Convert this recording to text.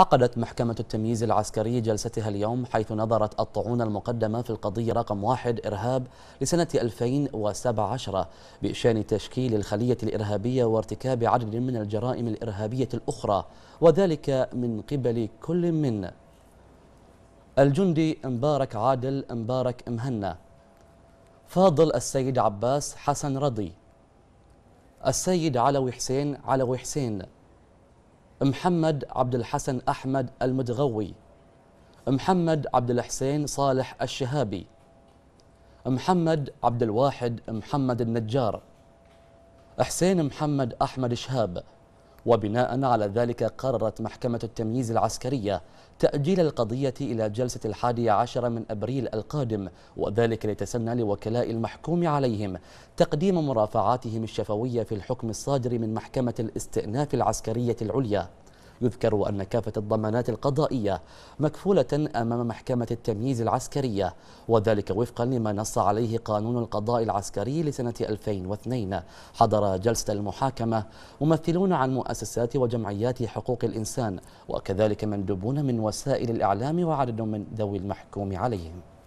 عقدت محكمة التمييز العسكري جلستها اليوم حيث نظرت الطعون المقدمة في القضية رقم واحد إرهاب لسنة 2017 بإشان تشكيل الخلية الإرهابية وارتكاب عدد من الجرائم الإرهابية الأخرى وذلك من قبل كل من الجندي مبارك عادل مبارك مهنا فاضل السيد عباس حسن رضي السيد علوي حسين علوي حسين محمد عبد الحسن أحمد المدغوي محمد عبد الحسين صالح الشهابي محمد عبد الواحد محمد النجار حسين محمد أحمد شهاب وبناء على ذلك قررت محكمة التمييز العسكرية تأجيل القضية إلى جلسة الحادي عشر من أبريل القادم وذلك لتسنى لوكلاء المحكوم عليهم تقديم مرافعاتهم الشفوية في الحكم الصادر من محكمة الاستئناف العسكرية العليا يذكر أن كافة الضمانات القضائية مكفولة أمام محكمة التمييز العسكرية وذلك وفقا لما نص عليه قانون القضاء العسكري لسنة 2002 حضر جلسة المحاكمة ممثلون عن مؤسسات وجمعيات حقوق الإنسان وكذلك مندوبون من وسائل الإعلام وعدد من ذوي المحكوم عليهم